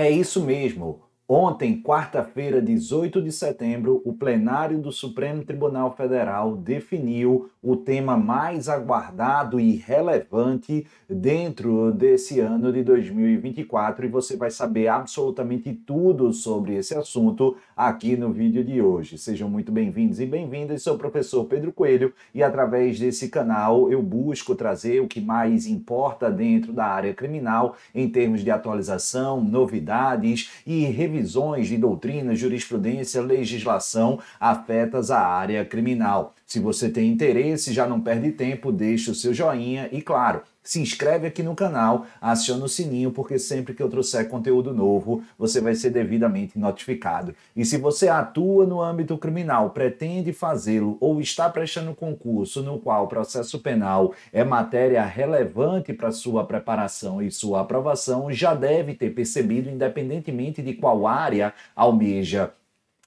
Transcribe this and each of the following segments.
É isso mesmo. Ontem, quarta-feira, 18 de setembro, o plenário do Supremo Tribunal Federal definiu o tema mais aguardado e relevante dentro desse ano de 2024 e você vai saber absolutamente tudo sobre esse assunto aqui no vídeo de hoje. Sejam muito bem-vindos e bem-vindas, sou o professor Pedro Coelho e através desse canal eu busco trazer o que mais importa dentro da área criminal em termos de atualização, novidades e revisão divisões de doutrinas, jurisprudência, legislação afetas à área criminal. Se você tem interesse, já não perde tempo, deixe o seu joinha e, claro, se inscreve aqui no canal, aciona o sininho, porque sempre que eu trouxer conteúdo novo, você vai ser devidamente notificado. E se você atua no âmbito criminal, pretende fazê-lo ou está prestando concurso no qual o processo penal é matéria relevante para sua preparação e sua aprovação, já deve ter percebido, independentemente de qual área almeja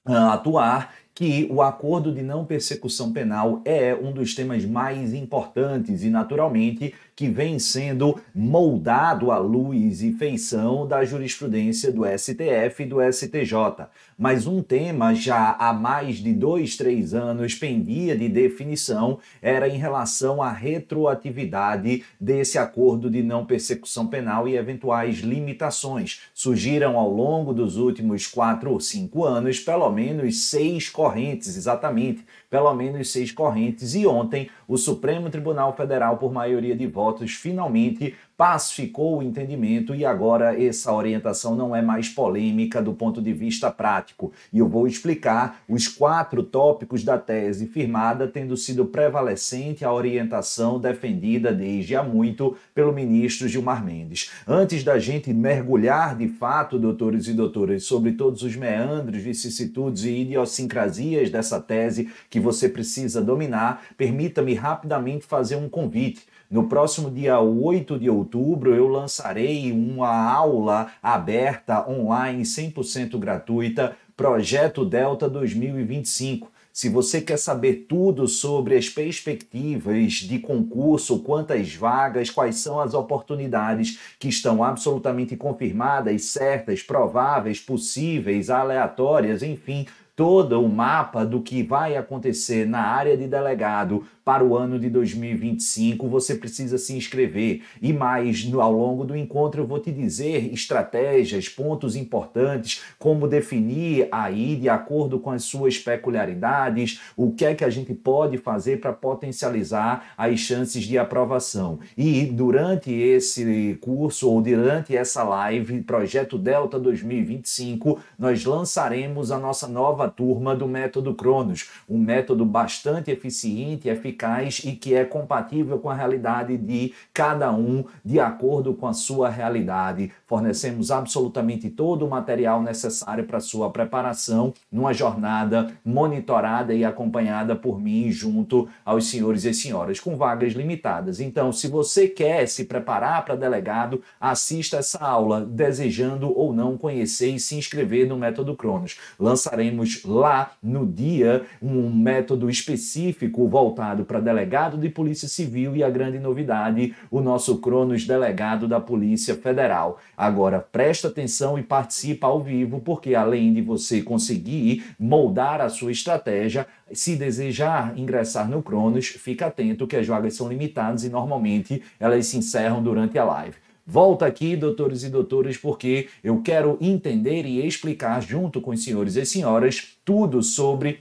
ah, atuar que o acordo de não persecução penal é um dos temas mais importantes e, naturalmente, que vem sendo moldado à luz e feição da jurisprudência do STF e do STJ. Mas um tema já há mais de dois, três anos pendia de definição era em relação à retroatividade desse acordo de não persecução penal e eventuais limitações. Surgiram ao longo dos últimos quatro ou cinco anos pelo menos seis correntes, exatamente, pelo menos seis correntes. E ontem, o Supremo Tribunal Federal, por maioria de votos, finalmente pacificou o entendimento e agora essa orientação não é mais polêmica do ponto de vista prático. E eu vou explicar os quatro tópicos da tese firmada, tendo sido prevalecente a orientação defendida desde há muito pelo ministro Gilmar Mendes. Antes da gente mergulhar de fato, doutores e doutoras, sobre todos os meandros, vicissitudes e idiosincrasias dessa tese que você precisa dominar, permita-me rapidamente fazer um convite no próximo dia 8 de outubro, eu lançarei uma aula aberta online 100% gratuita, Projeto Delta 2025. Se você quer saber tudo sobre as perspectivas de concurso, quantas vagas, quais são as oportunidades que estão absolutamente confirmadas, certas, prováveis, possíveis, aleatórias, enfim, todo o mapa do que vai acontecer na área de delegado para o ano de 2025, você precisa se inscrever. E mais, no, ao longo do encontro, eu vou te dizer estratégias, pontos importantes, como definir aí, de acordo com as suas peculiaridades, o que é que a gente pode fazer para potencializar as chances de aprovação. E durante esse curso ou durante essa live, Projeto Delta 2025, nós lançaremos a nossa nova turma do Método Cronos, um método bastante eficiente e eficaz eficaz e que é compatível com a realidade de cada um, de acordo com a sua realidade. Fornecemos absolutamente todo o material necessário para sua preparação numa jornada monitorada e acompanhada por mim junto aos senhores e senhoras com vagas limitadas. Então, se você quer se preparar para delegado, assista essa aula desejando ou não conhecer e se inscrever no método Cronos. Lançaremos lá no dia um método específico voltado delegado para delegado de Polícia Civil e a grande novidade, o nosso Cronos delegado da Polícia Federal. Agora presta atenção e participa ao vivo, porque além de você conseguir moldar a sua estratégia, se desejar ingressar no Cronos, fica atento que as vagas são limitadas e normalmente elas se encerram durante a live. Volta aqui, doutores e doutoras, porque eu quero entender e explicar junto com os senhores e senhoras tudo sobre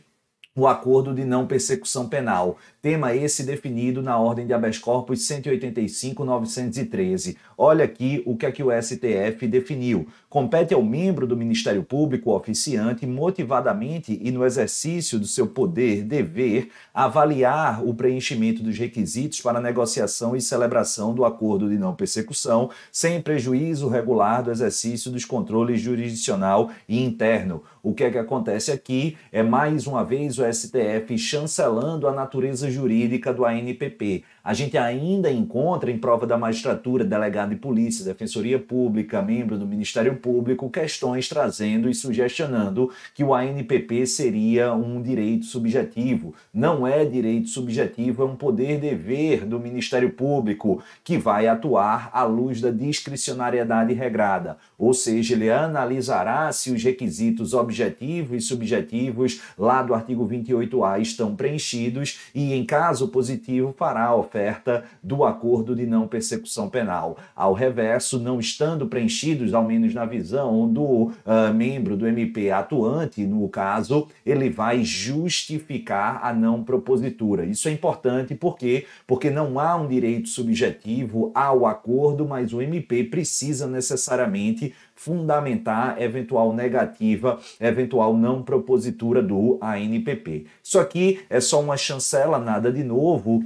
o acordo de não persecução penal. Tema esse definido na ordem de habeas corpus 185.913. Olha aqui o que é que o STF definiu. Compete ao membro do Ministério Público oficiante, motivadamente e no exercício do seu poder, dever, avaliar o preenchimento dos requisitos para negociação e celebração do acordo de não persecução, sem prejuízo regular do exercício dos controles jurisdicional e interno. O que é que acontece aqui é mais uma vez o STF chancelando a natureza jurídica do ANPP a gente ainda encontra em prova da magistratura, delegado de polícia, defensoria pública, membro do Ministério Público, questões trazendo e sugestionando que o ANPP seria um direito subjetivo. Não é direito subjetivo, é um poder-dever do Ministério Público, que vai atuar à luz da discricionariedade regrada, ou seja, ele analisará se os requisitos objetivos e subjetivos lá do artigo 28A estão preenchidos e, em caso positivo, fará a oferta do acordo de não persecução penal. Ao reverso, não estando preenchidos, ao menos na visão do uh, membro do MP atuante, no caso, ele vai justificar a não propositura. Isso é importante porque porque não há um direito subjetivo ao acordo, mas o MP precisa necessariamente fundamentar eventual negativa, eventual não propositura do ANPP. Isso aqui é só uma chancela, nada de novo,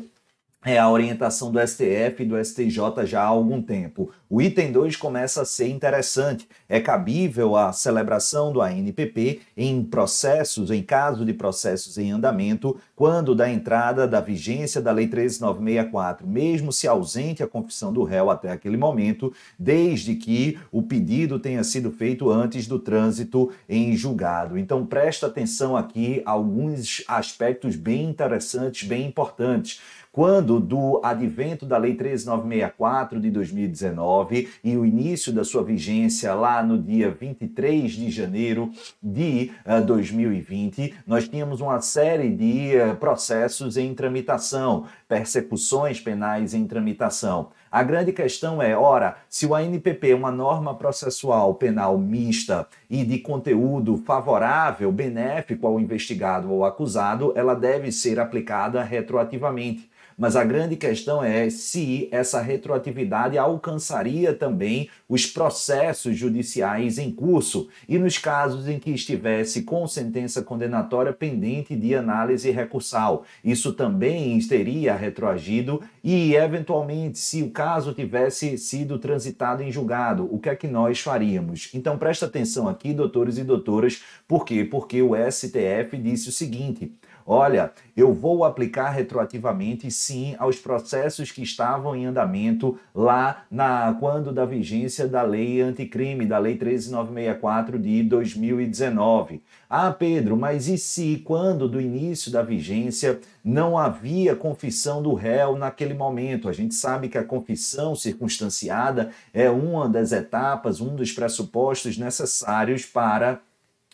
é a orientação do STF e do STJ já há algum tempo. O item 2 começa a ser interessante. É cabível a celebração do ANPP em processos, em caso de processos em andamento, quando da entrada da vigência da Lei 13964, mesmo se ausente a confissão do réu até aquele momento, desde que o pedido tenha sido feito antes do trânsito em julgado. Então presta atenção aqui a alguns aspectos bem interessantes, bem importantes quando do advento da Lei 13964 de 2019 e o início da sua vigência lá no dia 23 de janeiro de uh, eh, 2020, nós tínhamos uma série de uh, processos em tramitação, persecuções penais em tramitação. A grande questão é, ora, se o ANPP é uma norma processual penal mista e de conteúdo favorável, benéfico ao investigado ou acusado, ela deve ser aplicada retroativamente. Mas a grande questão é se essa retroatividade alcançaria também os processos judiciais em curso e nos casos em que estivesse com sentença condenatória pendente de análise recursal. Isso também teria retroagido e, eventualmente, se o caso tivesse sido transitado em julgado, o que é que nós faríamos? Então, presta atenção aqui, doutores e doutoras, por quê? Porque o STF disse o seguinte: Olha, eu vou aplicar retroativamente sim aos processos que estavam em andamento lá na quando da vigência da lei anticrime, da lei 13964 de 2019. Ah, Pedro, mas e se quando do início da vigência não havia confissão do réu naquele momento? A gente sabe que a confissão circunstanciada é uma das etapas, um dos pressupostos necessários para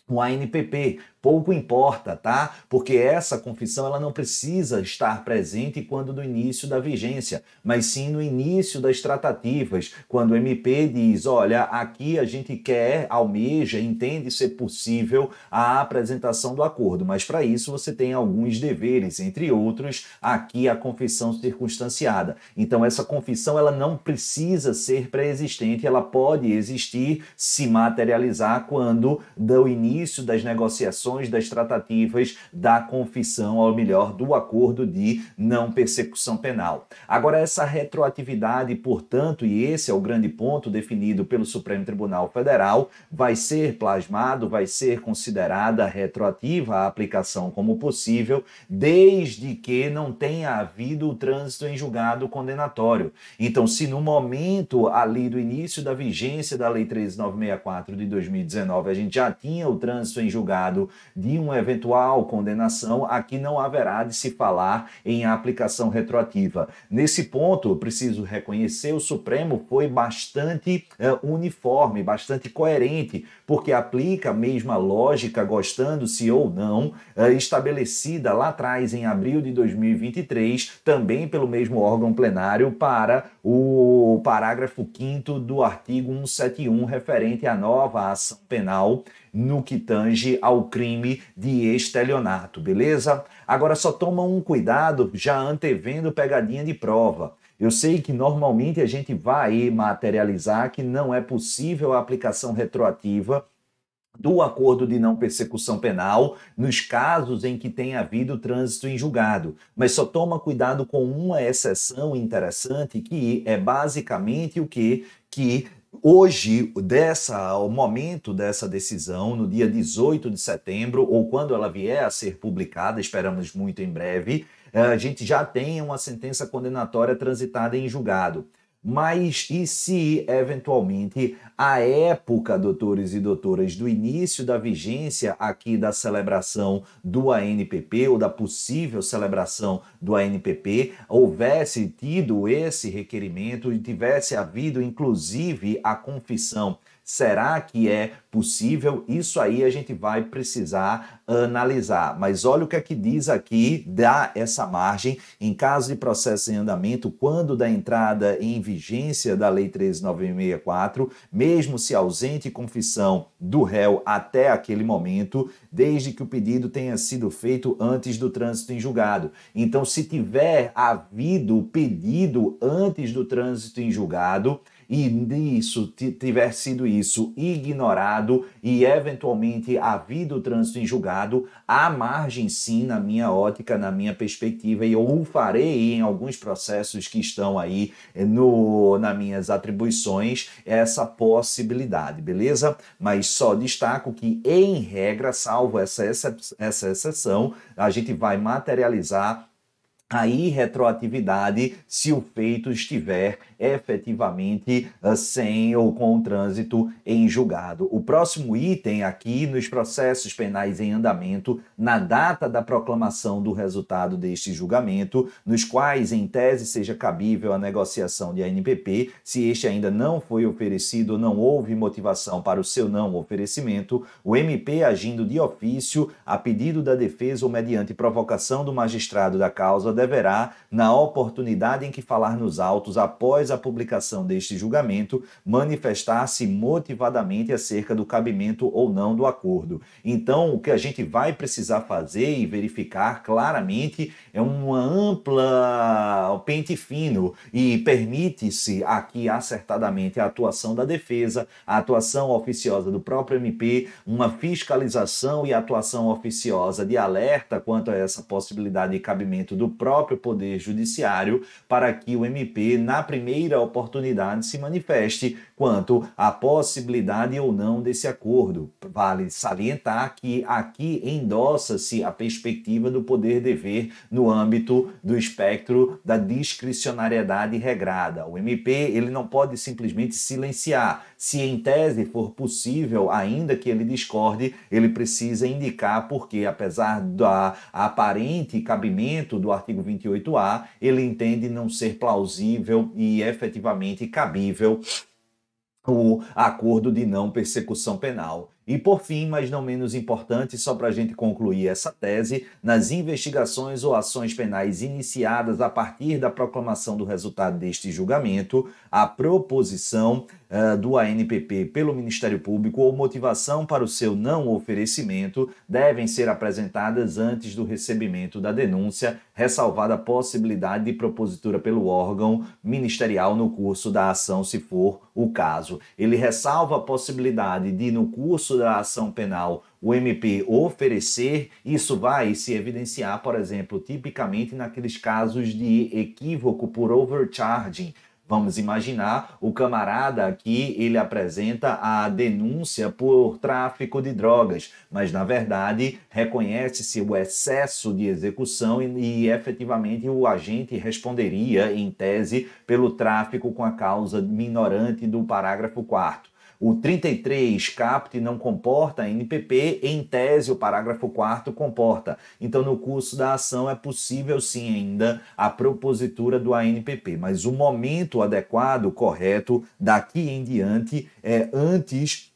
o ANPP, Pouco importa, tá? Porque essa confissão ela não precisa estar presente quando do início da vigência, mas sim no início das tratativas, quando o MP diz: olha, aqui a gente quer, almeja, entende ser possível a apresentação do acordo, mas para isso você tem alguns deveres, entre outros, aqui a confissão circunstanciada. Então, essa confissão ela não precisa ser pré-existente, ela pode existir, se materializar quando do início das negociações das tratativas da confissão, ou melhor, do acordo de não persecução penal. Agora, essa retroatividade, portanto, e esse é o grande ponto definido pelo Supremo Tribunal Federal, vai ser plasmado, vai ser considerada retroativa a aplicação como possível, desde que não tenha havido o trânsito em julgado condenatório. Então, se no momento ali do início da vigência da Lei 13964 de 2019 a gente já tinha o trânsito em julgado de uma eventual condenação, aqui não haverá de se falar em aplicação retroativa. Nesse ponto, preciso reconhecer, o Supremo foi bastante eh, uniforme, bastante coerente, porque aplica a mesma lógica, gostando-se ou não, eh, estabelecida lá atrás, em abril de 2023, também pelo mesmo órgão plenário, para o parágrafo 5 do artigo 171, referente à nova ação penal no que tange ao crime crime de estelionato, beleza? Agora só toma um cuidado já antevendo pegadinha de prova. Eu sei que normalmente a gente vai materializar que não é possível a aplicação retroativa do acordo de não persecução penal nos casos em que tenha havido trânsito em julgado, mas só toma cuidado com uma exceção interessante que é basicamente o que que hoje, dessa, o momento dessa decisão, no dia 18 de setembro, ou quando ela vier a ser publicada, esperamos muito em breve, eh, a gente já tem uma sentença condenatória transitada em julgado. Mas e se, eventualmente, a época, doutores e doutoras, do início da vigência aqui da celebração do ANPP ou da possível celebração do ANPP houvesse tido esse requerimento e tivesse havido, inclusive, a confissão Será que é possível? Isso aí a gente vai precisar analisar. Mas olha o que é que diz aqui, dá essa margem em caso de processo em andamento, quando da entrada em vigência da Lei 13964, mesmo se ausente confissão do réu até aquele momento, desde que o pedido tenha sido feito antes do trânsito em julgado. Então, se tiver havido pedido antes do trânsito em julgado, e nisso tiver sido isso ignorado e eventualmente havido trânsito em julgado, há margem sim na minha ótica, na minha perspectiva, e eu o farei em alguns processos que estão aí no, nas minhas atribuições, essa possibilidade, beleza? Mas só destaco que, em regra, salvo essa, essa, essa exceção, a gente vai materializar a irretroatividade se o feito estiver efetivamente ah, sem ou com o trânsito em julgado. O próximo item aqui nos processos penais em andamento, na data da proclamação do resultado deste julgamento, nos quais em tese seja cabível a negociação de ANPP, se este ainda não foi oferecido ou não houve motivação para o seu não oferecimento, o MP agindo de ofício, a pedido da defesa ou mediante provocação do magistrado da causa deverá, na oportunidade em que falar nos autos após a publicação deste julgamento, manifestar-se motivadamente acerca do cabimento ou não do acordo. Então, o que a gente vai precisar fazer e verificar claramente é uma ampla pente fino e permite-se aqui acertadamente a atuação da defesa, a atuação oficiosa do próprio MP, uma fiscalização e atuação oficiosa de alerta quanto a essa possibilidade de cabimento do próprio próprio Poder Judiciário para que o MP, na primeira oportunidade, se manifeste quanto à possibilidade ou não desse acordo. Vale salientar que aqui endossa-se a perspectiva do poder-dever no âmbito do espectro da discricionariedade regrada. O MP ele não pode simplesmente silenciar. Se em tese for possível, ainda que ele discorde, ele precisa indicar porque, apesar do aparente cabimento do artigo artigo 28A, ele entende não ser plausível e efetivamente cabível o acordo de não persecução penal. E por fim, mas não menos importante, só para a gente concluir essa tese, nas investigações ou ações penais iniciadas a partir da proclamação do resultado deste julgamento, a proposição eh, do ANPP pelo Ministério Público ou motivação para o seu não oferecimento devem ser apresentadas antes do recebimento da denúncia, ressalvada a possibilidade de propositura pelo órgão ministerial no curso da ação, se for o caso. Ele ressalva a possibilidade de, no curso da ação penal, o MP oferecer, isso vai se evidenciar, por exemplo, tipicamente naqueles casos de equívoco por overcharging, Vamos imaginar, o camarada aqui, ele apresenta a denúncia por tráfico de drogas, mas na verdade reconhece-se o excesso de execução e, e efetivamente o agente responderia em tese pelo tráfico com a causa minorante do parágrafo 4 o 33 caput não comporta NPP, em tese o parágrafo 4 comporta. Então no curso da ação é possível sim ainda a propositura do ANPP, mas o momento adequado, correto, daqui em diante é antes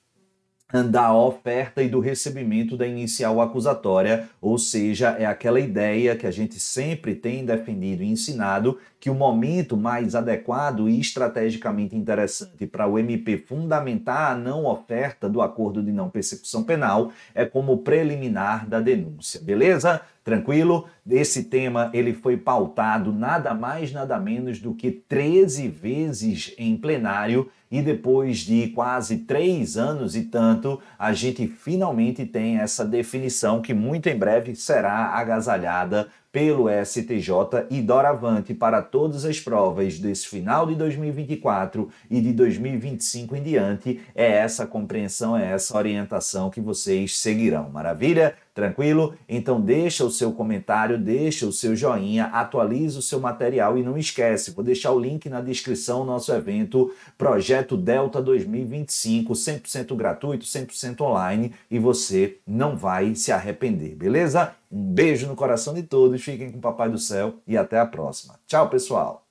da oferta e do recebimento da inicial acusatória, ou seja, é aquela ideia que a gente sempre tem defendido e ensinado que o momento mais adequado e estrategicamente interessante para o MP fundamentar a não oferta do acordo de não persecução penal é como preliminar da denúncia, beleza? Tranquilo? Esse tema ele foi pautado nada mais nada menos do que 13 vezes em plenário e depois de quase três anos e tanto, a gente finalmente tem essa definição que muito em breve será agasalhada pelo STJ e doravante para todas as provas desse final de 2024 e de 2025 em diante. É essa compreensão, é essa orientação que vocês seguirão. Maravilha? Tranquilo? Então deixa o seu comentário, deixa o seu joinha, atualiza o seu material e não esquece, vou deixar o link na descrição do nosso evento Projeto Delta 2025, 100% gratuito, 100% online e você não vai se arrepender, beleza? Um beijo no coração de todos, fiquem com o Papai do Céu e até a próxima. Tchau, pessoal!